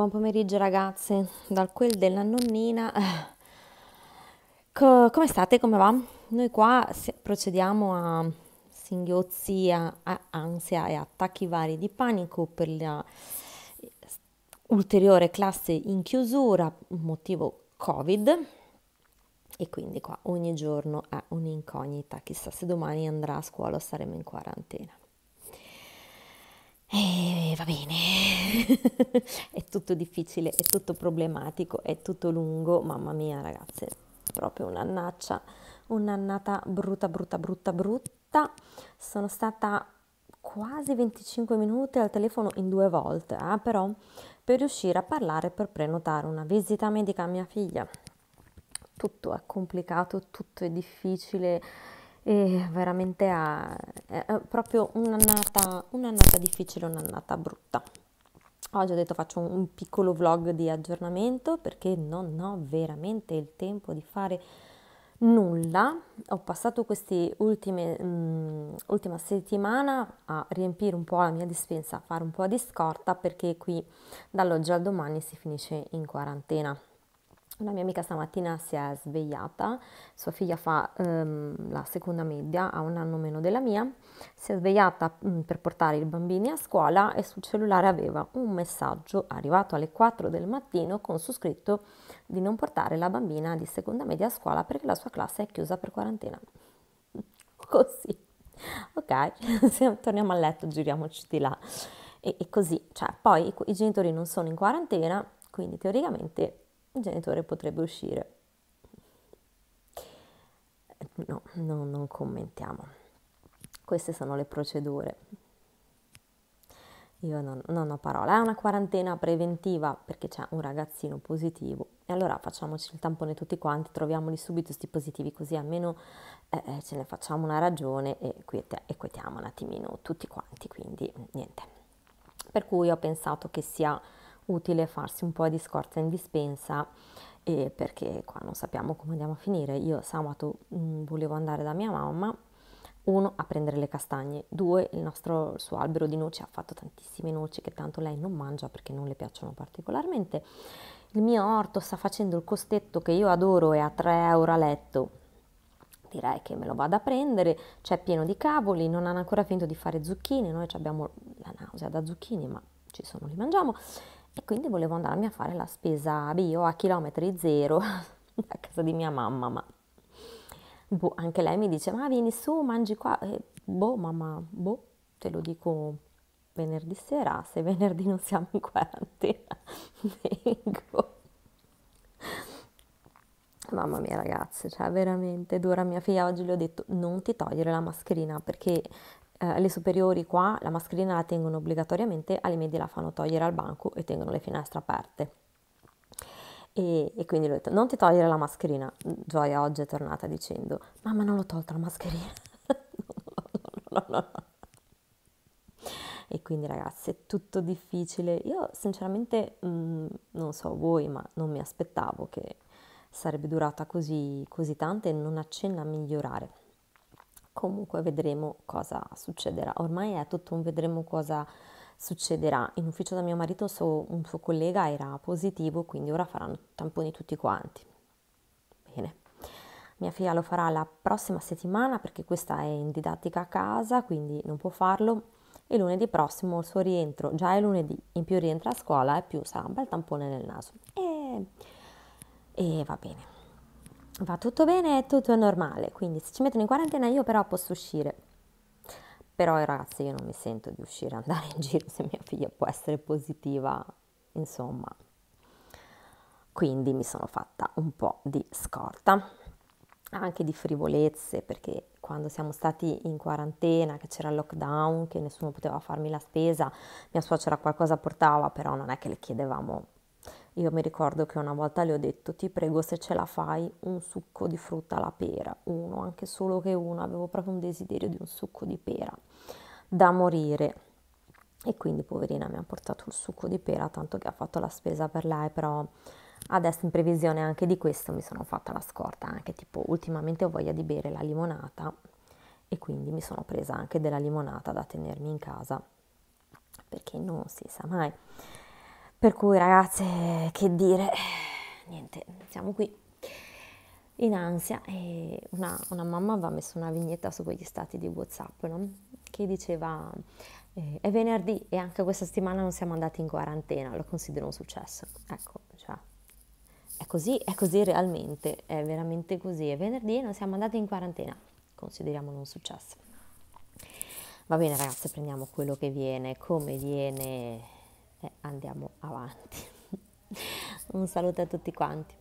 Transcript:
buon pomeriggio ragazze, dal quel della nonnina. Co- come state? Come va? Noi qua procediamo a singhiozzi, a, a ansia e attacchi vari di panico per la classe in chiusura, motivo Covid. E quindi qua ogni giorno è un'incognita, chissà se domani andrà a scuola o saremo in quarantena. E eh, va bene, è tutto difficile, è tutto problematico, è tutto lungo, mamma mia ragazze, proprio un'annaccia, un'annata brutta, brutta, brutta, brutta. Sono stata quasi 25 minuti al telefono in due volte, eh, però per riuscire a parlare per prenotare una visita medica a mia figlia. Tutto è complicato, tutto è difficile e veramente ha, è proprio un'annata, un'annata difficile, un'annata brutta. Oggi ho detto faccio un, un piccolo vlog di aggiornamento perché non ho veramente il tempo di fare nulla. Ho passato mm, ultima settimana a riempire un po' la mia dispensa, a fare un po' di scorta perché qui dall'oggi al domani si finisce in quarantena una mia amica stamattina si è svegliata, sua figlia fa ehm, la seconda media, ha un anno meno della mia, si è svegliata mh, mm, per portare i bambini a scuola e sul cellulare aveva un messaggio arrivato alle 4 del mattino con su scritto di non portare la bambina di seconda media a scuola perché la sua classe è chiusa per quarantena. Così. Ok, torniamo a letto, giriamoci di là. E, e così, cioè, poi i, i genitori non sono in quarantena, quindi teoricamente il genitore potrebbe uscire. No, no, non commentiamo. Queste sono le procedure. Io non, non ho parola. È una quarantena preventiva perché c'è un ragazzino positivo. E allora facciamoci il tampone tutti quanti, troviamoli subito questi positivi così almeno eh, eh, ce ne facciamo una ragione e quetiamo un attimino tutti quanti. Quindi niente. Per cui ho pensato che sia utile farsi un po' di scorta in dispensa eh, perché qua non sappiamo come andiamo a finire. Io sabato mh, mm, volevo andare da mia mamma, uno a prendere le castagne, due il nostro il suo albero di noci ha fatto tantissime noci che tanto lei non mangia perché non le piacciono particolarmente. Il mio orto sta facendo il costetto che io adoro e a 3 euro a letto direi che me lo vado a prendere, c'è pieno di cavoli, non hanno ancora finito di fare zucchine, noi abbiamo la nausea da zucchine, ma ci sono, li mangiamo e quindi volevo andarmi a fare la spesa bio a chilometri zero da casa di mia mamma, ma boh, anche lei mi dice ma vieni su, mangi qua, e boh mamma, boh, te lo dico venerdì sera, se venerdì non siamo in quarantena, vengo. Mamma mia ragazze, cioè veramente dura mia figlia, oggi le ho detto non ti togliere la mascherina perché eh, alle superiori qua la mascherina la tengono obbligatoriamente, alle medie la fanno togliere al banco e tengono le finestre aperte. E, e, quindi lui detto non ti togliere la mascherina mm, Gioia oggi è tornata dicendo mamma non l'ho tolta la mascherina no, no, no, e quindi ragazzi è tutto difficile io sinceramente mh, mm, non so voi ma non mi aspettavo che sarebbe durata così, così tanto e non accenna a migliorare comunque vedremo cosa succederà. Ormai è tutto un vedremo cosa succederà. In ufficio da mio marito so, un suo collega era positivo, quindi ora faranno tamponi tutti quanti. Bene. Mia figlia lo farà la prossima settimana perché questa è in didattica a casa, quindi non può farlo. E lunedì prossimo il suo rientro, già è lunedì, in più rientra a scuola e più sarà un bel tampone nel naso. E, e va bene va tutto bene, tutto è normale, quindi se ci mettono in quarantena io però posso uscire. Però ragazzi io non mi sento di uscire, andare in giro se mia figlia può essere positiva, insomma. Quindi mi sono fatta un po' di scorta, anche di frivolezze, perché quando siamo stati in quarantena, che c'era il lockdown, che nessuno poteva farmi la spesa, mia suocera qualcosa portava, però non è che le chiedevamo io mi ricordo che una volta le ho detto ti prego se ce la fai un succo di frutta alla pera, uno, anche solo che uno, avevo proprio un desiderio di un succo di pera da morire. E quindi poverina mi ha portato il succo di pera, tanto che ha fatto la spesa per lei, però adesso in previsione anche di questo mi sono fatta la scorta, anche tipo ultimamente ho voglia di bere la limonata e quindi mi sono presa anche della limonata da tenermi in casa, perché non si sa mai. Per cui ragazze, che dire, niente, siamo qui in ansia e una, una mamma aveva messo una vignetta su quegli stati di Whatsapp, no? Che diceva, eh, è venerdì e anche questa settimana non siamo andati in quarantena, lo considero un successo. Ecco, cioè, è così, è così realmente, è veramente così, è venerdì e non siamo andati in quarantena, consideriamolo un successo. Va bene ragazze, prendiamo quello che viene, come viene eh, andiamo avanti. Un saluto a tutti quanti.